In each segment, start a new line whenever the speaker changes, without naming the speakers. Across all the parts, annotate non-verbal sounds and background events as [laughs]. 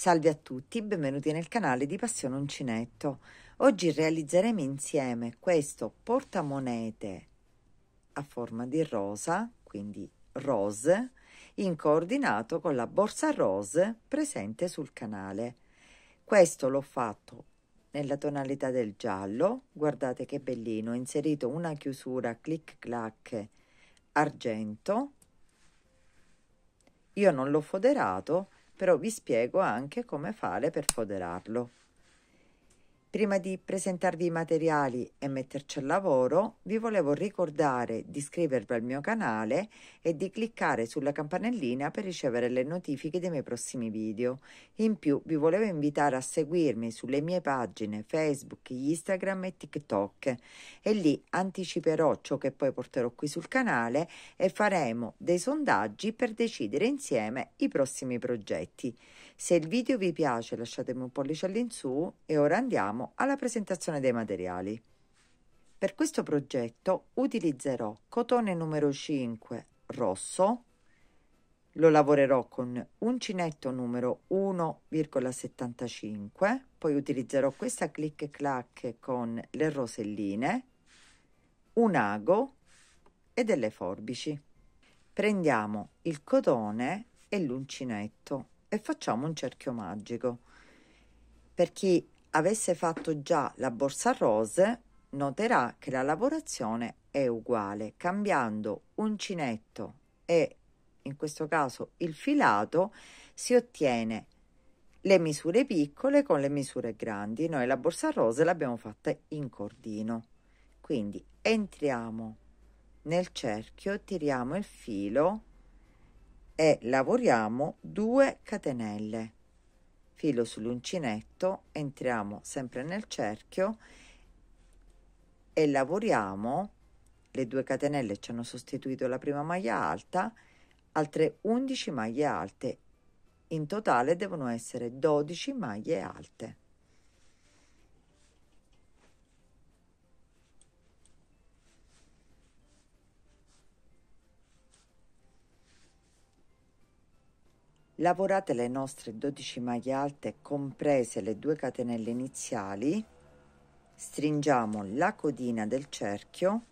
Salve a tutti, benvenuti nel canale di Passione Uncinetto. Oggi realizzeremo insieme questo portamonete a forma di rosa, quindi rose, in coordinato con la borsa rose presente sul canale. Questo l'ho fatto nella tonalità del giallo, guardate che bellino, ho inserito una chiusura clic clac argento. Io non l'ho foderato, però vi spiego anche come fare per foderarlo. Prima di presentarvi i materiali e metterci al lavoro, vi volevo ricordare di iscrivervi al mio canale e di cliccare sulla campanellina per ricevere le notifiche dei miei prossimi video. In più vi volevo invitare a seguirmi sulle mie pagine Facebook, Instagram e TikTok e lì anticiperò ciò che poi porterò qui sul canale e faremo dei sondaggi per decidere insieme i prossimi progetti. Se il video vi piace lasciatemi un pollice all'insù e ora andiamo alla presentazione dei materiali. Per questo progetto utilizzerò cotone numero 5 rosso, lo lavorerò con uncinetto numero 1,75, poi utilizzerò questa click clack con le roselline, un ago e delle forbici. Prendiamo il cotone e l'uncinetto e facciamo un cerchio magico. Per chi avesse fatto già la borsa rose, noterà che la lavorazione è uguale, cambiando uncinetto e in questo caso il filato si ottiene le misure piccole con le misure grandi. Noi la borsa rose l'abbiamo fatta in cordino. Quindi entriamo nel cerchio, tiriamo il filo e lavoriamo 2 catenelle filo sull'uncinetto entriamo sempre nel cerchio e lavoriamo le 2 catenelle ci hanno sostituito la prima maglia alta altre 11 maglie alte in totale devono essere 12 maglie alte lavorate le nostre 12 maglie alte comprese le due catenelle iniziali stringiamo la codina del cerchio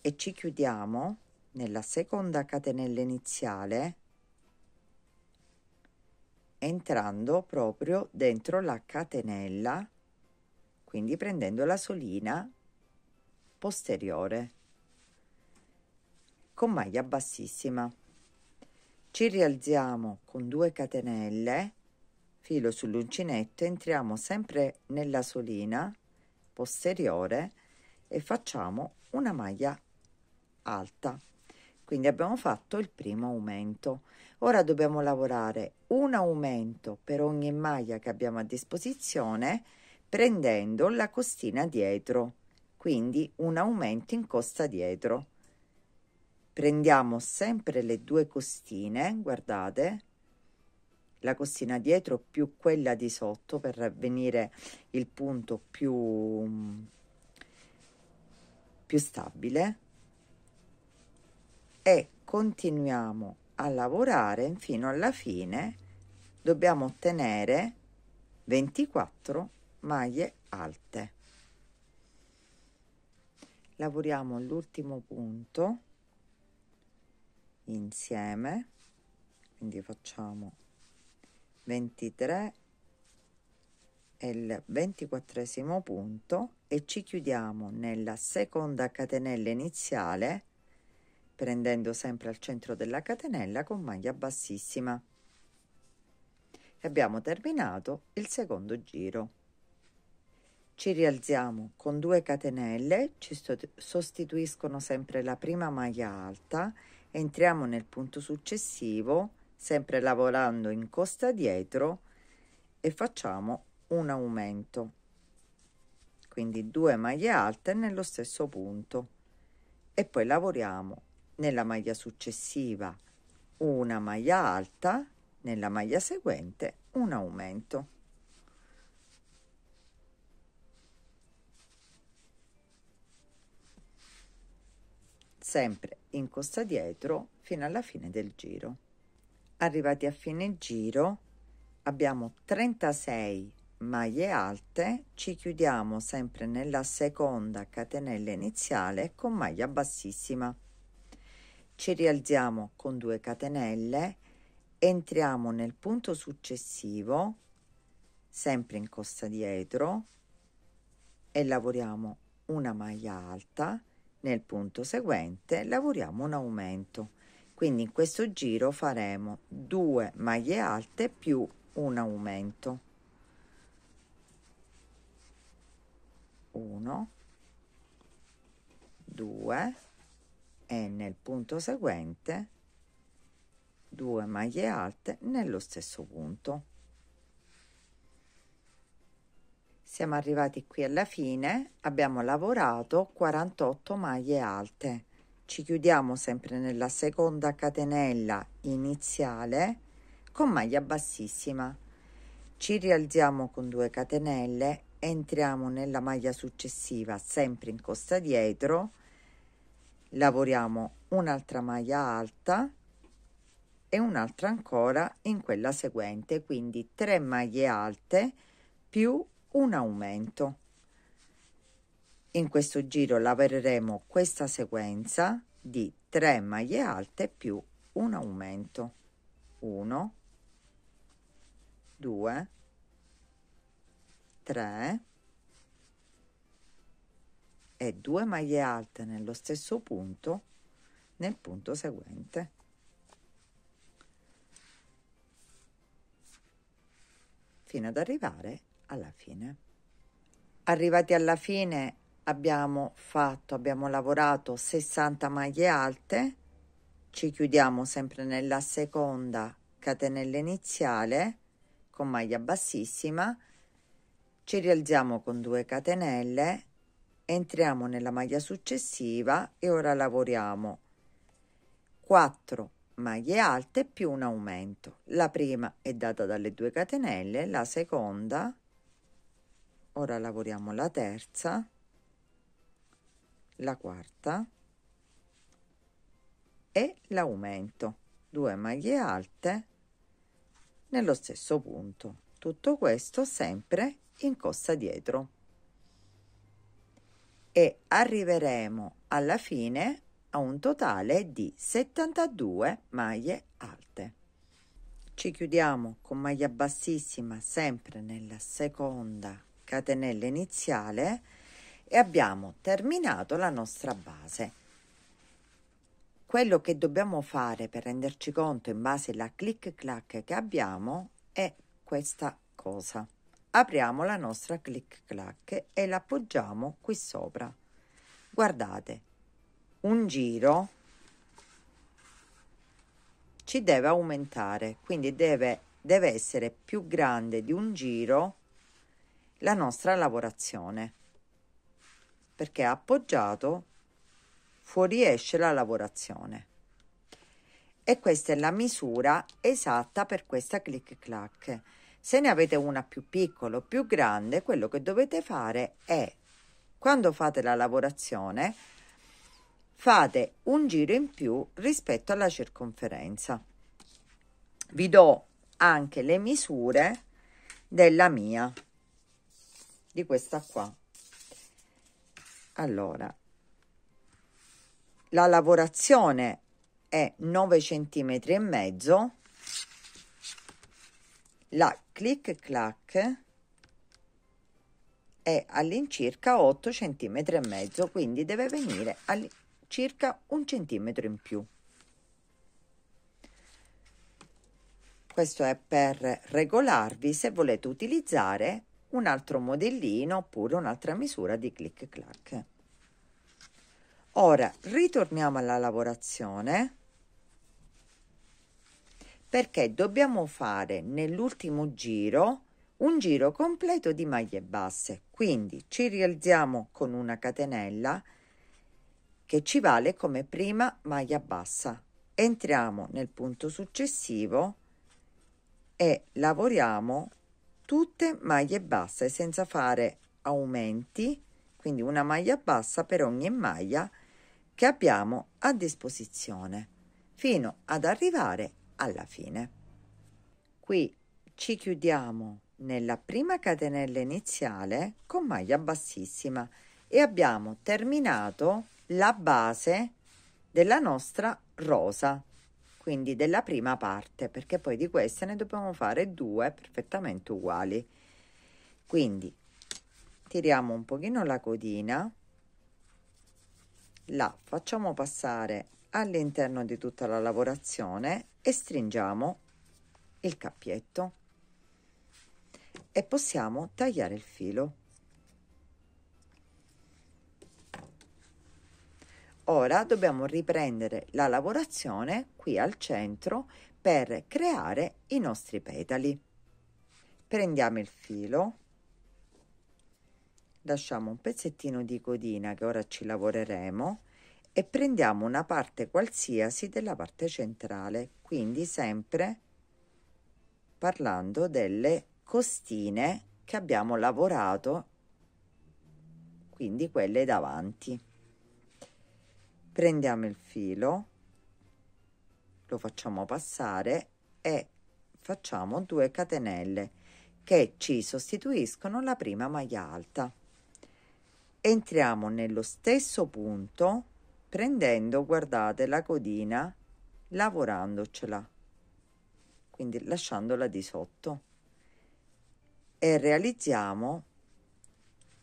e ci chiudiamo nella seconda catenella iniziale entrando proprio dentro la catenella quindi prendendo la solina posteriore con maglia bassissima ci rialziamo con due catenelle filo sull'uncinetto entriamo sempre nella solina posteriore e facciamo una maglia alta quindi abbiamo fatto il primo aumento ora dobbiamo lavorare un aumento per ogni maglia che abbiamo a disposizione prendendo la costina dietro quindi un aumento in costa dietro prendiamo sempre le due costine guardate la costina dietro più quella di sotto per avvenire il punto più più stabile e continuiamo a lavorare fino alla fine dobbiamo ottenere 24 maglie alte lavoriamo l'ultimo punto insieme quindi facciamo 23 e il ventiquattresimo punto e ci chiudiamo nella seconda catenella iniziale prendendo sempre al centro della catenella con maglia bassissima e abbiamo terminato il secondo giro ci rialziamo con 2 catenelle ci sostituiscono sempre la prima maglia alta Entriamo nel punto successivo, sempre lavorando in costa dietro e facciamo un aumento. Quindi due maglie alte nello stesso punto e poi lavoriamo nella maglia successiva una maglia alta, nella maglia seguente un aumento. sempre in costa dietro fino alla fine del giro. Arrivati a fine giro abbiamo 36 maglie alte, ci chiudiamo sempre nella seconda catenella iniziale con maglia bassissima. Ci rialziamo con 2 catenelle, entriamo nel punto successivo, sempre in costa dietro, e lavoriamo una maglia alta nel punto seguente lavoriamo un aumento, quindi in questo giro faremo 2 maglie alte più un aumento. 1, 2 e nel punto seguente 2 maglie alte nello stesso punto. Siamo arrivati qui alla fine, abbiamo lavorato 48 maglie alte. Ci chiudiamo sempre nella seconda catenella iniziale con maglia bassissima. Ci rialziamo con 2 catenelle, entriamo nella maglia successiva sempre in costa dietro, lavoriamo un'altra maglia alta e un'altra ancora in quella seguente, quindi 3 maglie alte più un aumento. In questo giro lavoreremo questa sequenza di 3 maglie alte più un aumento. 1, 2, 3 e 2 maglie alte nello stesso punto nel punto seguente. fino ad arrivare alla fine. Arrivati alla fine abbiamo fatto, abbiamo lavorato 60 maglie alte, ci chiudiamo sempre nella seconda catenella iniziale con maglia bassissima, ci rialziamo con 2 catenelle, entriamo nella maglia successiva e ora lavoriamo 4 maglie alte più un aumento. La prima è data dalle 2 catenelle, la seconda ora lavoriamo la terza la quarta e l'aumento 2 maglie alte nello stesso punto tutto questo sempre in costa dietro e arriveremo alla fine a un totale di 72 maglie alte ci chiudiamo con maglia bassissima sempre nella seconda catenella iniziale e abbiamo terminato la nostra base quello che dobbiamo fare per renderci conto in base alla click clack che abbiamo è questa cosa apriamo la nostra click clack e la appoggiamo qui sopra guardate un giro ci deve aumentare quindi deve, deve essere più grande di un giro la nostra lavorazione, perché appoggiato fuoriesce la lavorazione. E questa è la misura esatta per questa click clack. Se ne avete una più piccola o più grande, quello che dovete fare è, quando fate la lavorazione, fate un giro in più rispetto alla circonferenza. Vi do anche le misure della mia di questa qua allora la lavorazione è 9 cm e mezzo la click clack è all'incirca 8 cm e mezzo quindi deve venire circa un centimetro in più questo è per regolarvi se volete utilizzare un altro modellino oppure un'altra misura di click clack. Ora ritorniamo alla lavorazione perché dobbiamo fare nell'ultimo giro un giro completo di maglie basse quindi ci rialziamo con una catenella che ci vale come prima maglia bassa entriamo nel punto successivo e lavoriamo tutte maglie basse senza fare aumenti, quindi una maglia bassa per ogni maglia che abbiamo a disposizione fino ad arrivare alla fine. Qui ci chiudiamo nella prima catenella iniziale con maglia bassissima e abbiamo terminato la base della nostra rosa quindi della prima parte, perché poi di queste ne dobbiamo fare due perfettamente uguali. Quindi tiriamo un pochino la codina, la facciamo passare all'interno di tutta la lavorazione e stringiamo il cappietto e possiamo tagliare il filo. Ora dobbiamo riprendere la lavorazione qui al centro per creare i nostri petali. Prendiamo il filo, lasciamo un pezzettino di codina che ora ci lavoreremo e prendiamo una parte qualsiasi della parte centrale, quindi sempre parlando delle costine che abbiamo lavorato, quindi quelle davanti prendiamo il filo lo facciamo passare e facciamo 2 catenelle che ci sostituiscono la prima maglia alta entriamo nello stesso punto prendendo guardate la codina lavorandocela quindi lasciandola di sotto e realizziamo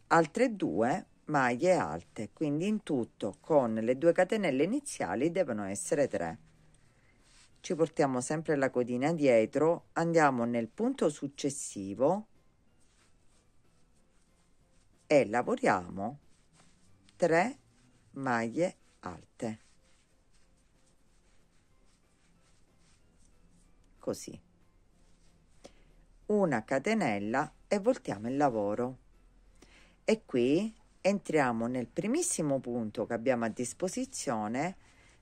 altre due maglie alte, quindi in tutto con le due catenelle iniziali devono essere 3. Ci portiamo sempre la codina dietro, andiamo nel punto successivo e lavoriamo 3 maglie alte. Così. Una catenella e voltiamo il lavoro. E qui entriamo nel primissimo punto che abbiamo a disposizione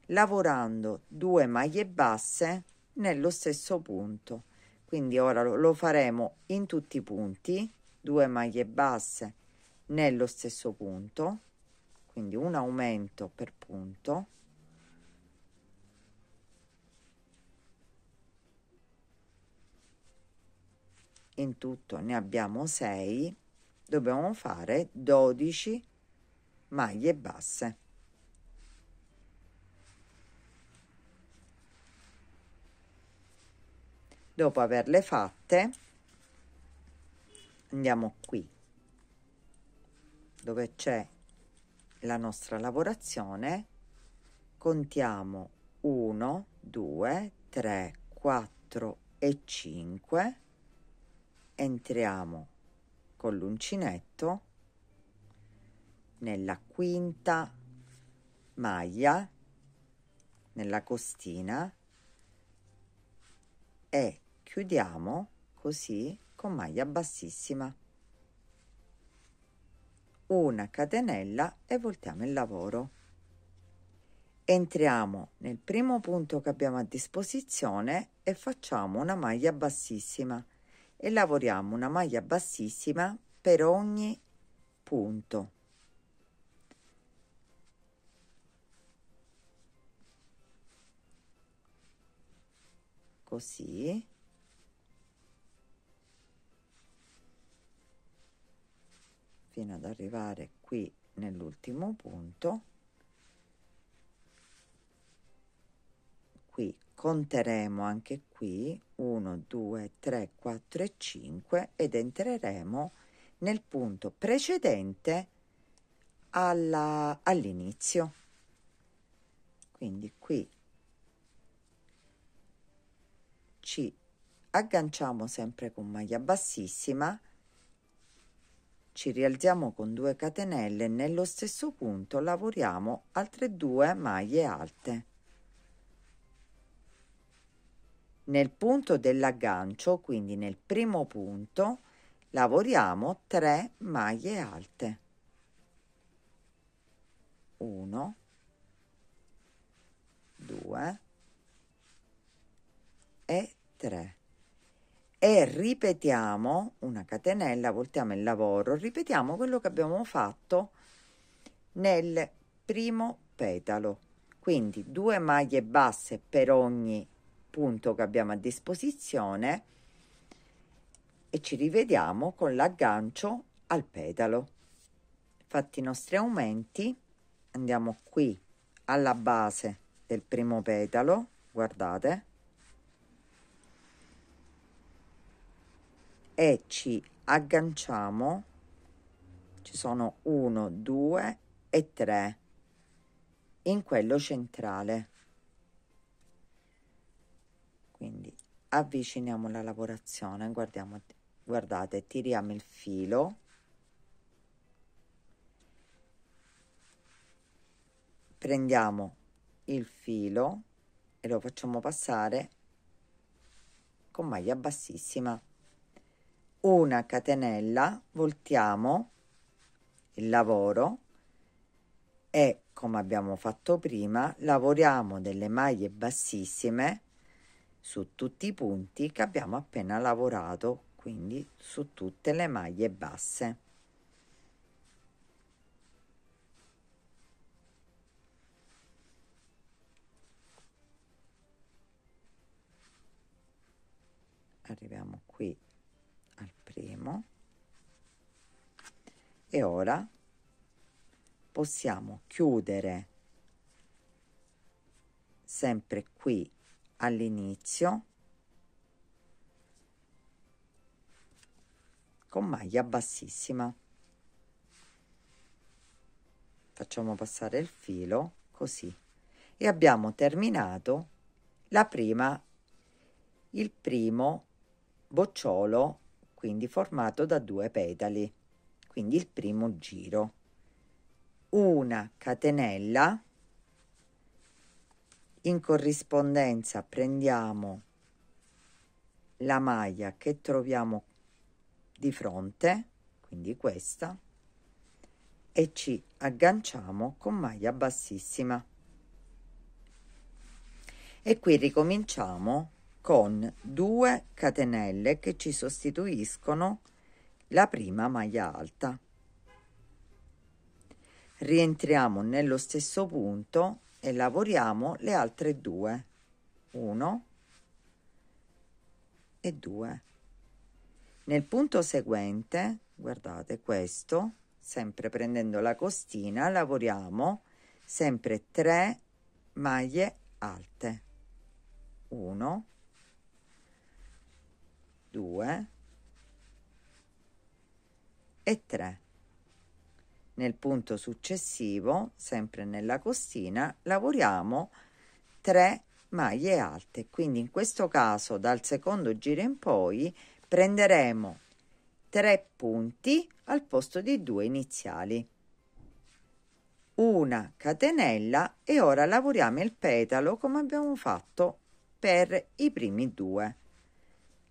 lavorando due maglie basse nello stesso punto quindi ora lo faremo in tutti i punti due maglie basse nello stesso punto quindi un aumento per punto in tutto ne abbiamo 6 dobbiamo fare 12 maglie basse dopo averle fatte andiamo qui dove c'è la nostra lavorazione contiamo 1 2 3 4 e 5 entriamo con l'uncinetto nella quinta maglia nella costina e chiudiamo così con maglia bassissima una catenella e voltiamo il lavoro entriamo nel primo punto che abbiamo a disposizione e facciamo una maglia bassissima e lavoriamo una maglia bassissima per ogni punto così fino ad arrivare qui nell'ultimo punto qui conteremo anche qui 1, 2, 3, 4 e 5 ed entreremo nel punto precedente alla, all'inizio. Quindi qui ci agganciamo sempre con maglia bassissima, ci rialziamo con 2 catenelle nello stesso punto lavoriamo altre due maglie alte. nel punto dell'aggancio, quindi nel primo punto, lavoriamo 3 maglie alte. 1 2 e 3 e ripetiamo una catenella, voltiamo il lavoro, ripetiamo quello che abbiamo fatto nel primo petalo. Quindi 2 maglie basse per ogni appunto che abbiamo a disposizione e ci rivediamo con l'aggancio al pedalo fatti i nostri aumenti andiamo qui alla base del primo petalo guardate e ci agganciamo ci sono 1 2 e 3 in quello centrale avviciniamo la lavorazione guardiamo guardate tiriamo il filo prendiamo il filo e lo facciamo passare con maglia bassissima una catenella voltiamo il lavoro e come abbiamo fatto prima lavoriamo delle maglie bassissime su tutti i punti che abbiamo appena lavorato quindi su tutte le maglie basse arriviamo qui al primo e ora possiamo chiudere sempre qui all'inizio con maglia bassissima facciamo passare il filo così e abbiamo terminato la prima il primo bocciolo quindi formato da due petali quindi il primo giro una catenella in corrispondenza prendiamo la maglia che troviamo di fronte quindi questa e ci agganciamo con maglia bassissima e qui ricominciamo con due catenelle che ci sostituiscono la prima maglia alta rientriamo nello stesso punto e lavoriamo le altre due 1 e 2 nel punto seguente guardate questo sempre prendendo la costina lavoriamo sempre 3 maglie alte 1 2 e 3 nel punto successivo sempre nella costina lavoriamo 3 maglie alte quindi in questo caso dal secondo giro in poi prenderemo 3 punti al posto di due iniziali una catenella e ora lavoriamo il petalo come abbiamo fatto per i primi due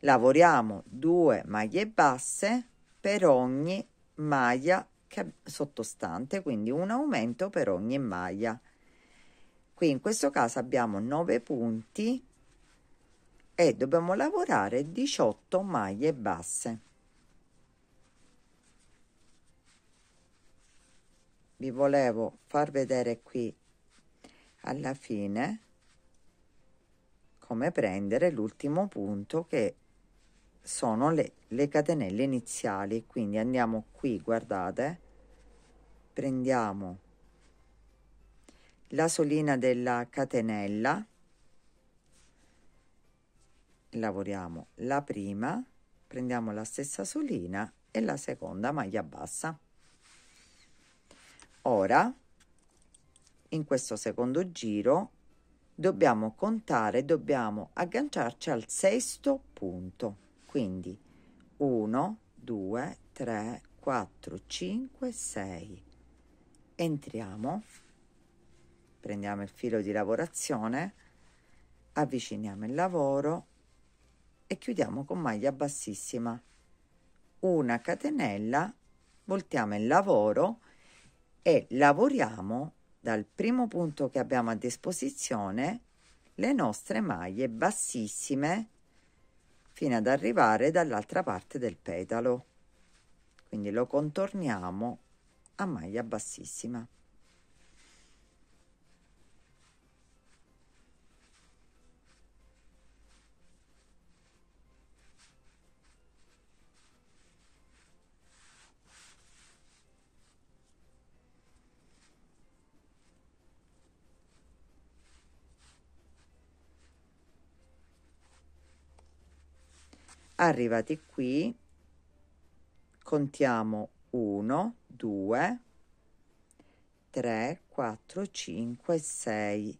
lavoriamo 2 maglie basse per ogni maglia sottostante, quindi un aumento per ogni maglia. Qui in questo caso abbiamo 9 punti e dobbiamo lavorare 18 maglie basse. Vi volevo far vedere qui alla fine come prendere l'ultimo punto che sono le, le catenelle iniziali quindi andiamo qui guardate prendiamo la solina della catenella lavoriamo la prima prendiamo la stessa solina e la seconda maglia bassa ora in questo secondo giro dobbiamo contare dobbiamo agganciarci al sesto punto quindi 1, 2, 3, 4, 5, 6. Entriamo, prendiamo il filo di lavorazione, avviciniamo il lavoro e chiudiamo con maglia bassissima. Una catenella, voltiamo il lavoro e lavoriamo dal primo punto che abbiamo a disposizione le nostre maglie bassissime fino ad arrivare dall'altra parte del petalo. Quindi lo contorniamo a maglia bassissima. arrivati qui contiamo 1 2 3 4 5 6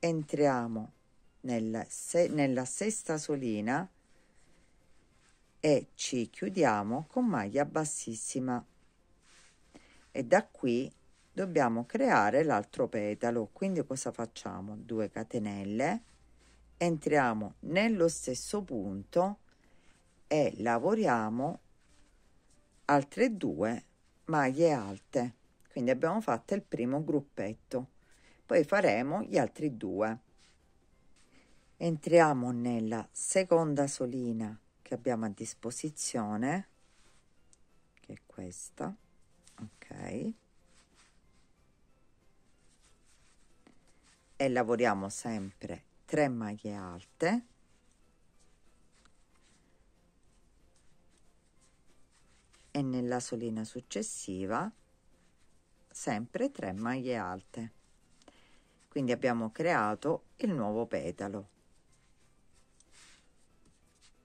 entriamo nella, se nella sesta solina e ci chiudiamo con maglia bassissima e da qui dobbiamo creare l'altro petalo quindi cosa facciamo 2 catenelle entriamo nello stesso punto e lavoriamo altre due maglie alte quindi abbiamo fatto il primo gruppetto poi faremo gli altri due entriamo nella seconda solina che abbiamo a disposizione che è questa ok e lavoriamo sempre 3 maglie alte e nella solina successiva sempre 3 maglie alte quindi abbiamo creato il nuovo petalo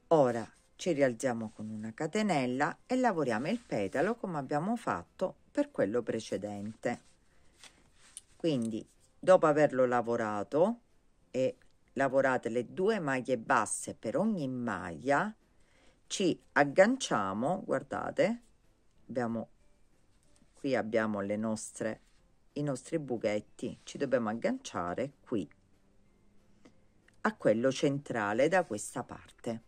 ora ci rialziamo con una catenella e lavoriamo il petalo come abbiamo fatto per quello precedente quindi dopo averlo lavorato e lavorate le due maglie basse per ogni maglia ci agganciamo, guardate, abbiamo, qui abbiamo le nostre, i nostri buchetti, ci dobbiamo agganciare qui a quello centrale da questa parte,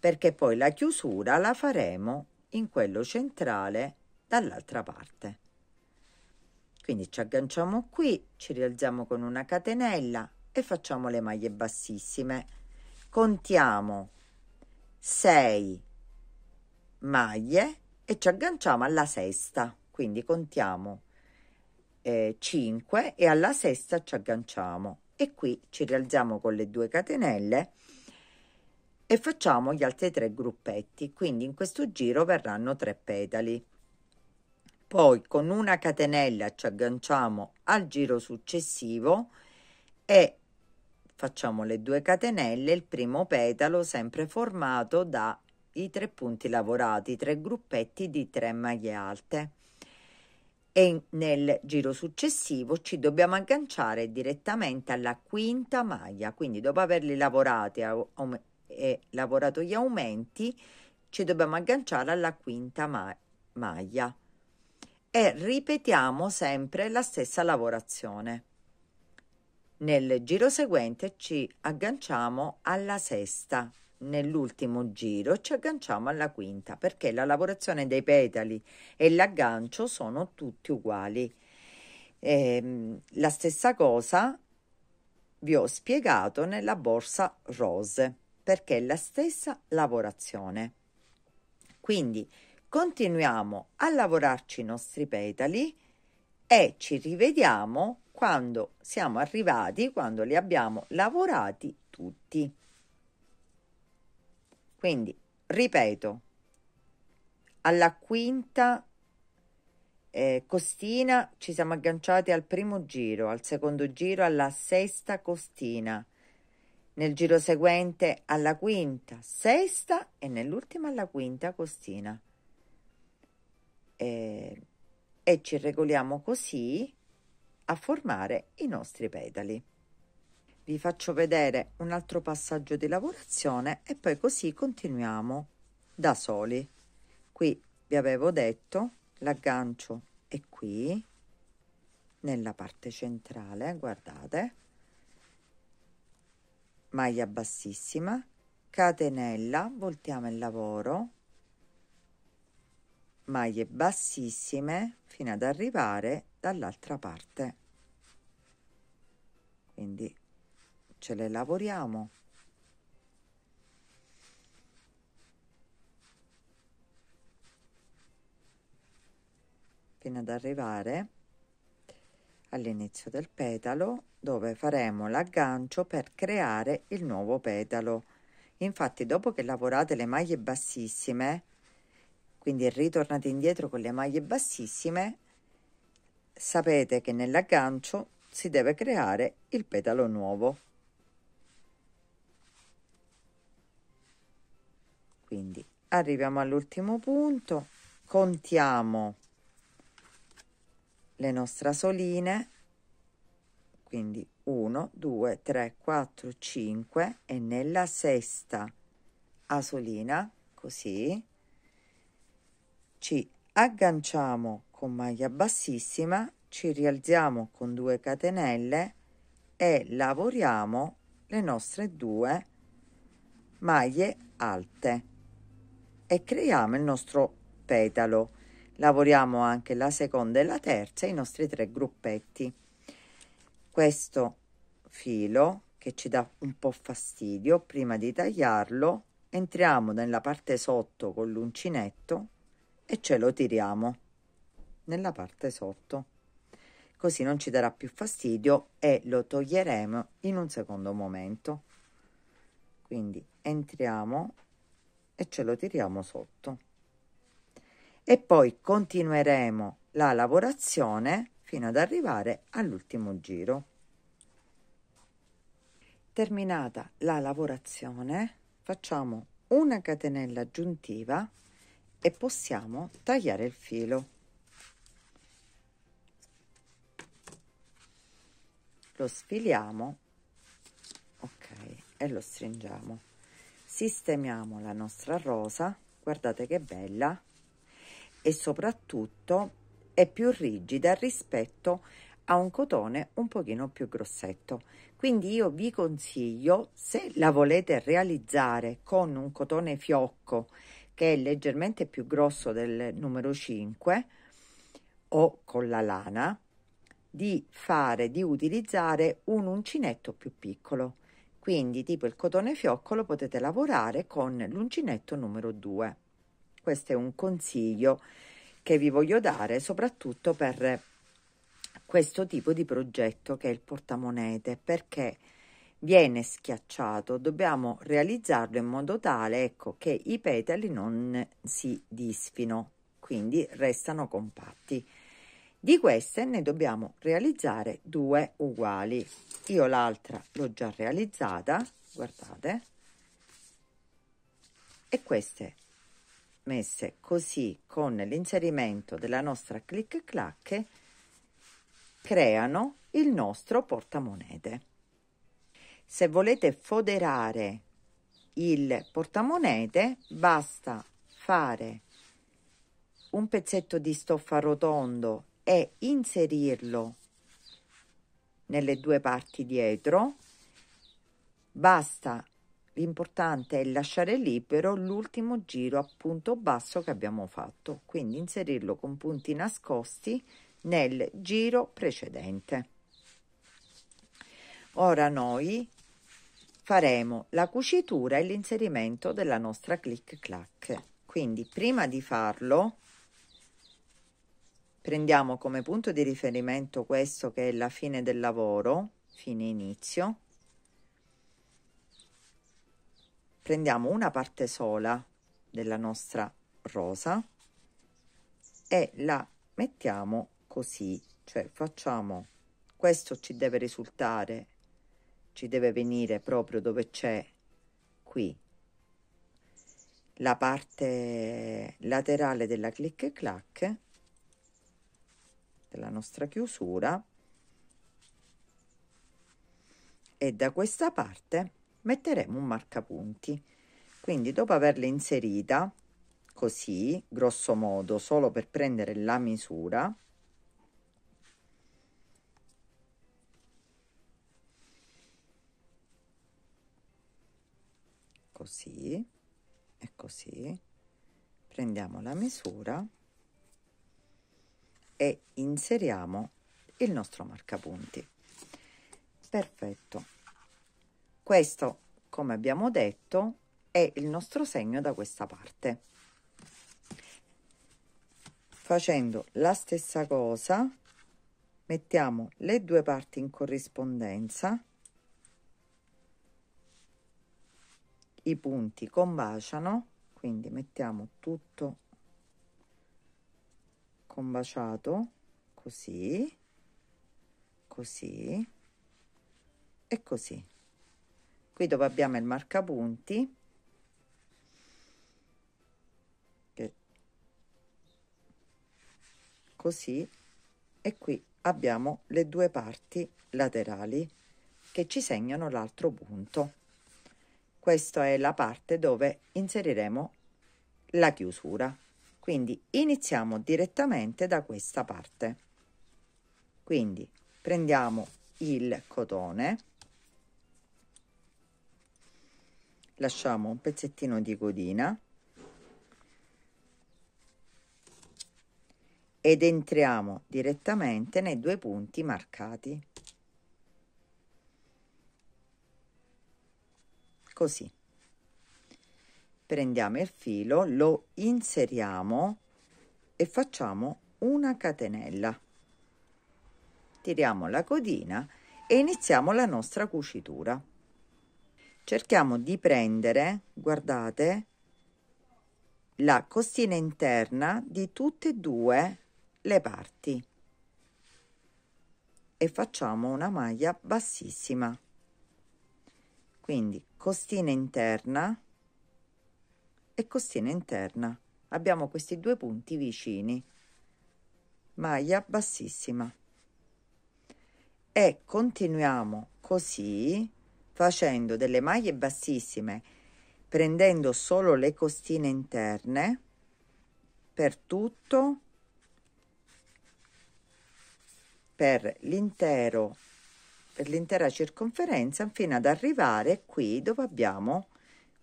perché poi la chiusura la faremo in quello centrale dall'altra parte. Quindi ci agganciamo qui, ci rialziamo con una catenella e facciamo le maglie bassissime. Contiamo 6 maglie e ci agganciamo alla sesta quindi contiamo eh, 5 e alla sesta ci agganciamo e qui ci rialziamo con le due catenelle e facciamo gli altri tre gruppetti quindi in questo giro verranno tre petali poi con una catenella ci agganciamo al giro successivo e Facciamo le due catenelle, il primo petalo sempre formato da i tre punti lavorati, tre gruppetti di 3 maglie alte e nel giro successivo ci dobbiamo agganciare direttamente alla quinta maglia quindi dopo averli lavorati e lavorato gli aumenti ci dobbiamo agganciare alla quinta ma maglia e ripetiamo sempre la stessa lavorazione nel giro seguente ci agganciamo alla sesta, nell'ultimo giro ci agganciamo alla quinta perché la lavorazione dei petali e l'aggancio sono tutti uguali. E, ehm, la stessa cosa vi ho spiegato nella borsa rose perché è la stessa lavorazione. Quindi continuiamo a lavorarci i nostri petali e ci rivediamo quando siamo arrivati, quando li abbiamo lavorati tutti. Quindi, ripeto, alla quinta eh, costina ci siamo agganciati al primo giro, al secondo giro alla sesta costina, nel giro seguente alla quinta, sesta e nell'ultima alla quinta costina. Eh, e ci regoliamo così a formare i nostri pedali. Vi faccio vedere un altro passaggio di lavorazione e poi così continuiamo da soli. Qui vi avevo detto l'aggancio è qui nella parte centrale, guardate, maglia bassissima, catenella, voltiamo il lavoro, maglie bassissime fino ad arrivare dall'altra parte quindi ce le lavoriamo fino ad arrivare all'inizio del petalo dove faremo l'aggancio per creare il nuovo petalo infatti dopo che lavorate le maglie bassissime quindi ritornate indietro con le maglie bassissime sapete che nell'aggancio si deve creare il petalo nuovo quindi arriviamo all'ultimo punto contiamo le nostre soline quindi 1 2 3 4 5 e nella sesta asolina così ci agganciamo con maglia bassissima, ci rialziamo con due catenelle e lavoriamo le nostre due maglie alte e creiamo il nostro petalo. Lavoriamo anche la seconda e la terza, i nostri tre gruppetti. Questo filo che ci dà un po' fastidio, prima di tagliarlo, entriamo nella parte sotto con l'uncinetto e ce lo tiriamo nella parte sotto così non ci darà più fastidio e lo toglieremo in un secondo momento quindi entriamo e ce lo tiriamo sotto e poi continueremo la lavorazione fino ad arrivare all'ultimo giro terminata la lavorazione facciamo una catenella aggiuntiva e possiamo tagliare il filo lo sfiliamo ok e lo stringiamo sistemiamo la nostra rosa guardate che bella e soprattutto è più rigida rispetto a un cotone un pochino più grossetto quindi io vi consiglio se la volete realizzare con un cotone fiocco che è leggermente più grosso del numero 5 o con la lana, di fare, di utilizzare un uncinetto più piccolo. Quindi tipo il cotone fioccolo potete lavorare con l'uncinetto numero 2. Questo è un consiglio che vi voglio dare soprattutto per questo tipo di progetto che è il portamonete perché viene schiacciato, dobbiamo realizzarlo in modo tale ecco, che i petali non si disfino, quindi restano compatti. Di queste ne dobbiamo realizzare due uguali. Io l'altra l'ho già realizzata, guardate, e queste messe così con l'inserimento della nostra clic clac creano il nostro portamonete se volete foderare il portamonete basta fare un pezzetto di stoffa rotondo e inserirlo nelle due parti dietro basta l'importante è lasciare libero l'ultimo giro a punto basso che abbiamo fatto quindi inserirlo con punti nascosti nel giro precedente ora noi faremo la cucitura e l'inserimento della nostra click clack quindi prima di farlo prendiamo come punto di riferimento questo che è la fine del lavoro fine inizio prendiamo una parte sola della nostra rosa e la mettiamo così cioè facciamo questo ci deve risultare ci deve venire proprio dove c'è qui la parte laterale della click e clack della nostra chiusura e da questa parte metteremo un marcapunti quindi dopo averla inserita così grosso modo solo per prendere la misura così e così prendiamo la misura e inseriamo il nostro marcapunti perfetto questo come abbiamo detto è il nostro segno da questa parte facendo la stessa cosa mettiamo le due parti in corrispondenza i punti combaciano quindi mettiamo tutto combaciato così così e così qui dove abbiamo il marcapunti che così e qui abbiamo le due parti laterali che ci segnano l'altro punto questa è la parte dove inseriremo la chiusura. Quindi iniziamo direttamente da questa parte. Quindi prendiamo il cotone, lasciamo un pezzettino di codina ed entriamo direttamente nei due punti marcati. così prendiamo il filo lo inseriamo e facciamo una catenella tiriamo la codina e iniziamo la nostra cucitura cerchiamo di prendere guardate la costina interna di tutte e due le parti e facciamo una maglia bassissima quindi costina interna e costina interna abbiamo questi due punti vicini maglia bassissima e continuiamo così facendo delle maglie bassissime prendendo solo le costine interne per tutto per l'intero per l'intera circonferenza fino ad arrivare qui dove abbiamo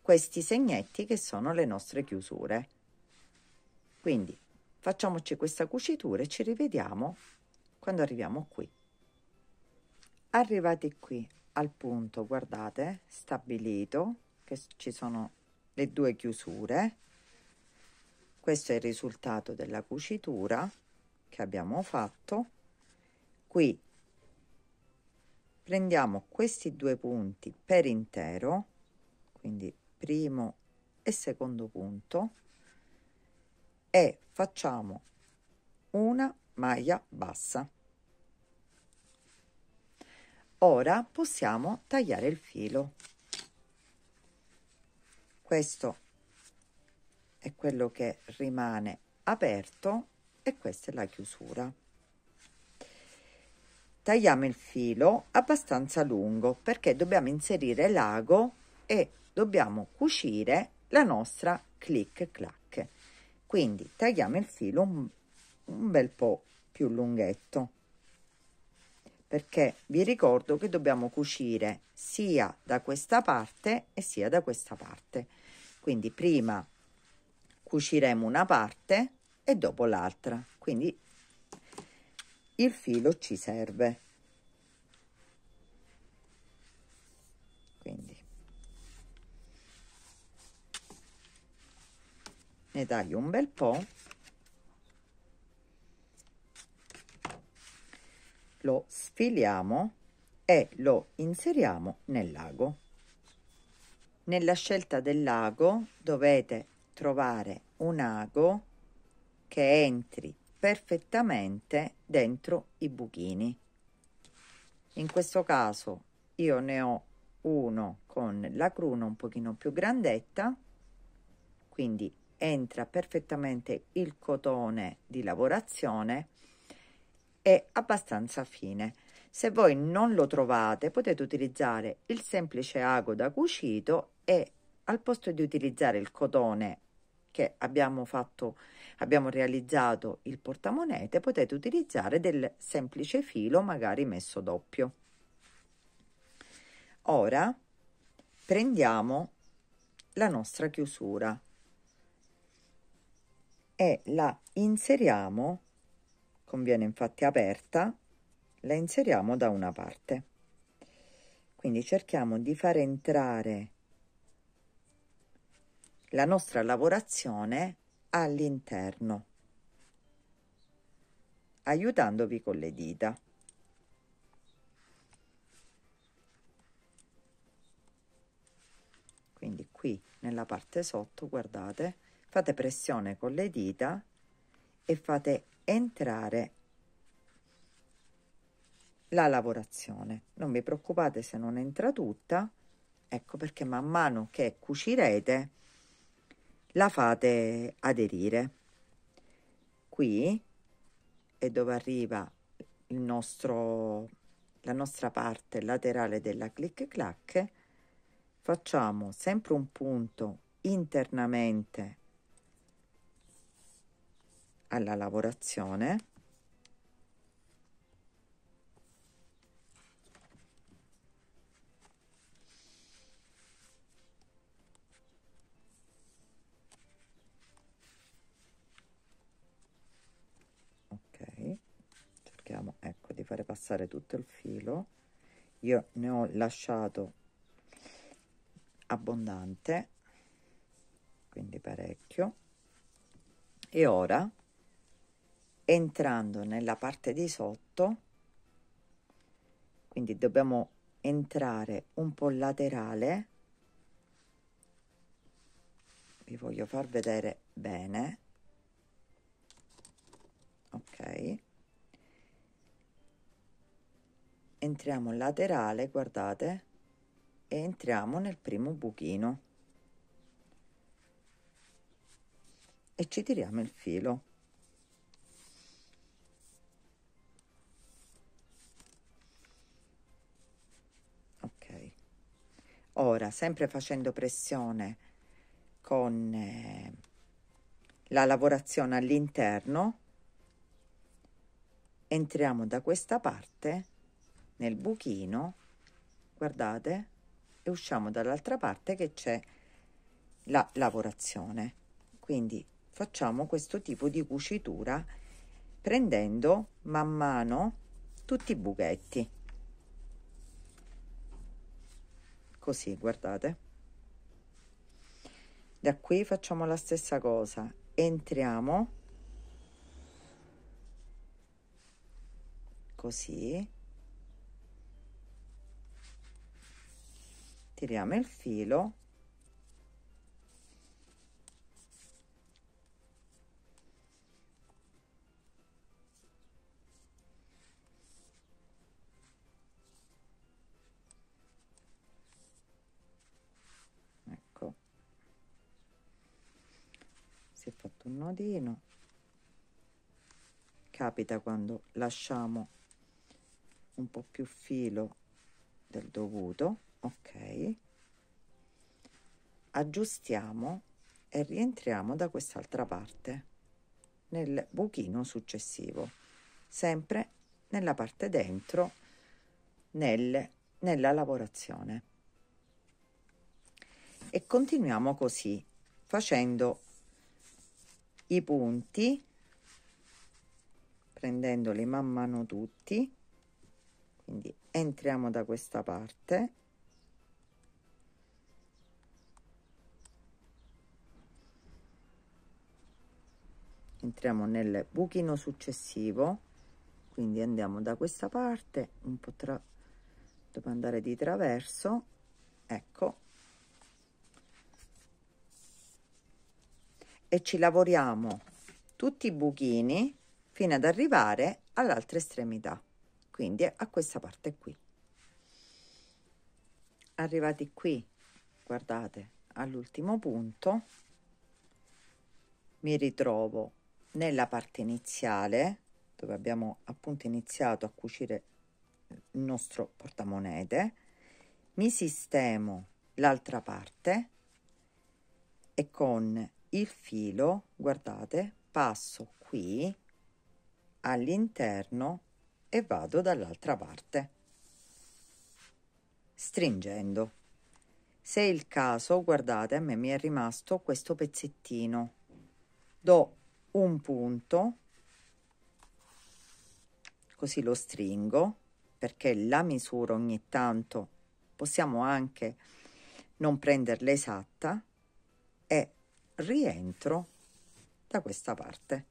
questi segnetti che sono le nostre chiusure. Quindi facciamoci questa cucitura e ci rivediamo quando arriviamo qui. Arrivati qui al punto, guardate, stabilito che ci sono le due chiusure. Questo è il risultato della cucitura che abbiamo fatto. Qui prendiamo questi due punti per intero quindi primo e secondo punto e facciamo una maglia bassa ora possiamo tagliare il filo questo è quello che rimane aperto e questa è la chiusura tagliamo il filo abbastanza lungo perché dobbiamo inserire l'ago e dobbiamo cucire la nostra click clack quindi tagliamo il filo un, un bel po più lunghetto perché vi ricordo che dobbiamo cucire sia da questa parte e sia da questa parte quindi prima cuciremo una parte e dopo l'altra quindi il filo ci serve quindi ne taglio un bel po' lo sfiliamo e lo inseriamo nel lago nella scelta del lago dovete trovare un ago che entri perfettamente dentro i buchini in questo caso io ne ho uno con la cruna un pochino più grandetta quindi entra perfettamente il cotone di lavorazione è abbastanza fine se voi non lo trovate potete utilizzare il semplice ago da cucito e al posto di utilizzare il cotone che abbiamo fatto abbiamo realizzato il portamonete potete utilizzare del semplice filo magari messo doppio ora prendiamo la nostra chiusura e la inseriamo conviene infatti aperta la inseriamo da una parte quindi cerchiamo di far entrare la nostra lavorazione all'interno aiutandovi con le dita quindi qui nella parte sotto guardate fate pressione con le dita e fate entrare la lavorazione non vi preoccupate se non entra tutta ecco perché man mano che cucirete la fate aderire. Qui è dove arriva il nostro, la nostra parte laterale della click clack. Facciamo sempre un punto internamente alla lavorazione passare tutto il filo io ne ho lasciato abbondante quindi parecchio e ora entrando nella parte di sotto quindi dobbiamo entrare un po' laterale vi voglio far vedere bene ok entriamo laterale guardate e entriamo nel primo buchino e ci tiriamo il filo ok ora sempre facendo pressione con eh, la lavorazione all'interno entriamo da questa parte nel buchino, guardate, e usciamo dall'altra parte che c'è la lavorazione. Quindi facciamo questo tipo di cucitura prendendo man mano tutti i buchetti. Così, guardate. Da qui facciamo la stessa cosa. Entriamo così tiriamo il filo ecco si è fatto un nodino capita quando lasciamo un po più filo del dovuto ok aggiustiamo e rientriamo da quest'altra parte nel buchino successivo sempre nella parte dentro nel, nella lavorazione e continuiamo così facendo i punti prendendoli man mano tutti quindi entriamo da questa parte entriamo nel buchino successivo quindi andiamo da questa parte un po' tra dopo andare di traverso ecco e ci lavoriamo tutti i buchini fino ad arrivare all'altra estremità quindi a questa parte qui arrivati qui guardate all'ultimo punto mi ritrovo nella parte iniziale dove abbiamo appunto iniziato a cucire il nostro portamonete mi sistemo l'altra parte e con il filo guardate passo qui all'interno e vado dall'altra parte stringendo se è il caso guardate a me mi è rimasto questo pezzettino do un punto così lo stringo perché la misura ogni tanto possiamo anche non prenderla esatta e rientro da questa parte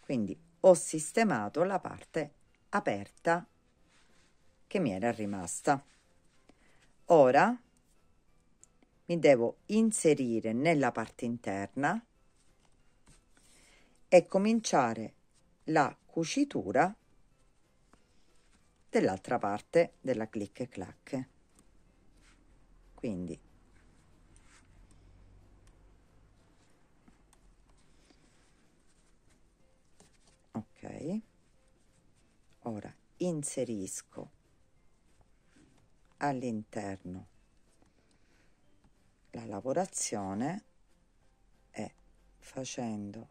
quindi ho sistemato la parte aperta che mi era rimasta ora mi devo inserire nella parte interna e cominciare la cucitura dell'altra parte della clic e clac quindi ok ora inserisco all'interno la lavorazione è facendo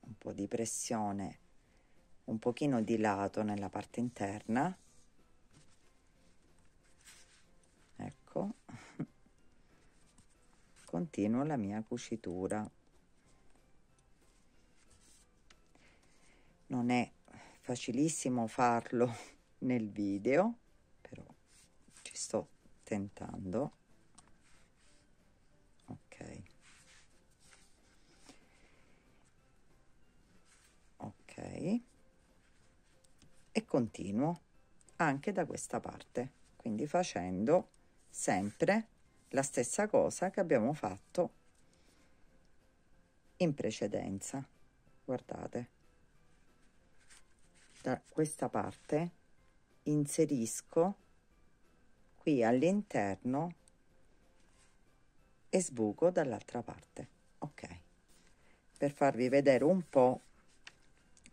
un po' di pressione un pochino di lato nella parte interna ecco [laughs] continuo la mia cucitura non è facilissimo farlo [laughs] nel video però ci sto tentando ok ok e continuo anche da questa parte quindi facendo sempre la stessa cosa che abbiamo fatto in precedenza guardate da questa parte inserisco qui all'interno e sbuco dall'altra parte ok per farvi vedere un po'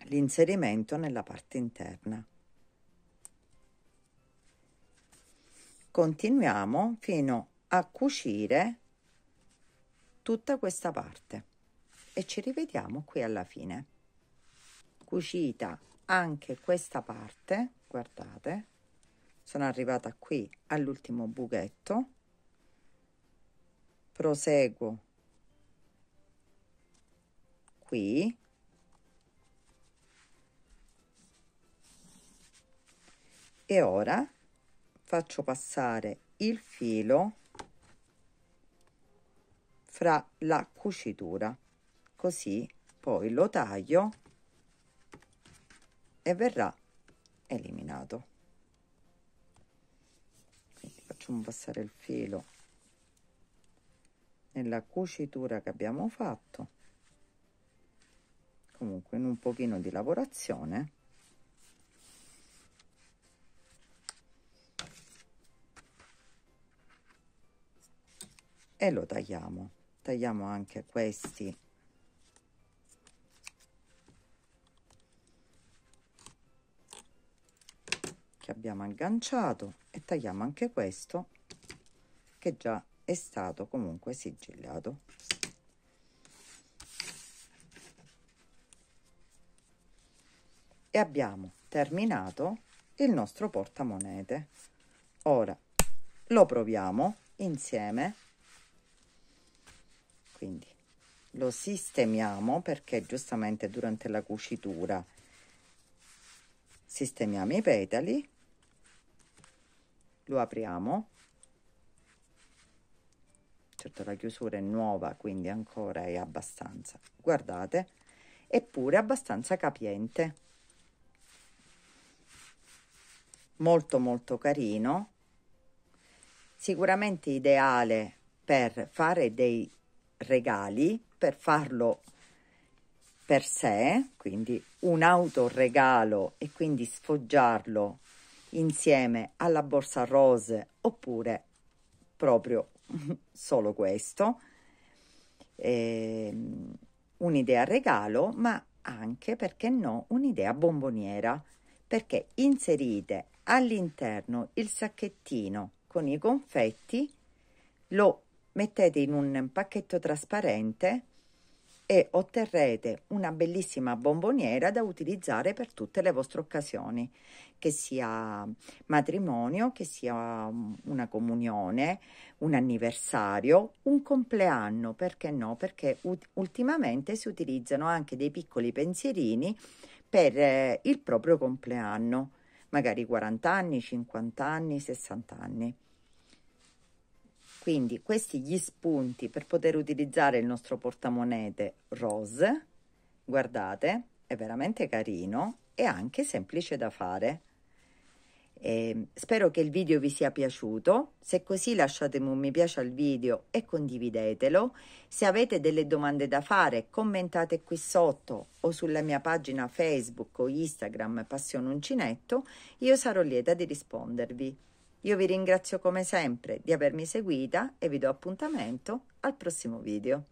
l'inserimento nella parte interna continuiamo fino a cucire tutta questa parte e ci rivediamo qui alla fine cucita anche questa parte guardate sono arrivata qui all'ultimo buchetto proseguo qui e ora faccio passare il filo fra la cucitura così poi lo taglio e verrà eliminato quindi facciamo passare il filo nella cucitura che abbiamo fatto comunque in un pochino di lavorazione e lo tagliamo tagliamo anche questi che abbiamo agganciato e tagliamo anche questo che già è stato comunque sigillato e abbiamo terminato il nostro portamonete ora lo proviamo insieme quindi lo sistemiamo perché giustamente durante la cucitura sistemiamo i petali lo apriamo certo la chiusura è nuova quindi ancora è abbastanza guardate eppure abbastanza capiente molto molto carino sicuramente ideale per fare dei regali per farlo per sé quindi un autoregalo e quindi sfoggiarlo insieme alla borsa rose oppure proprio [laughs] solo questo, eh, un'idea regalo, ma anche, perché no, un'idea bomboniera, perché inserite all'interno il sacchettino con i confetti, lo mettete in un pacchetto trasparente e otterrete una bellissima bomboniera da utilizzare per tutte le vostre occasioni, che sia matrimonio, che sia una comunione, un anniversario, un compleanno, perché no? Perché ultimamente si utilizzano anche dei piccoli pensierini per eh, il proprio compleanno, magari 40 anni, 50 anni, 60 anni. Quindi questi gli spunti per poter utilizzare il nostro portamonete rose, guardate, è veramente carino e anche semplice da fare. E ehm, spero che il video vi sia piaciuto, se così lasciatemi un mi piace al video e condividetelo. Se avete delle domande da fare commentate qui sotto o sulla mia pagina Facebook o Instagram Passione Uncinetto, io sarò lieta di rispondervi. Io vi ringrazio come sempre di avermi seguita e vi do appuntamento al prossimo video.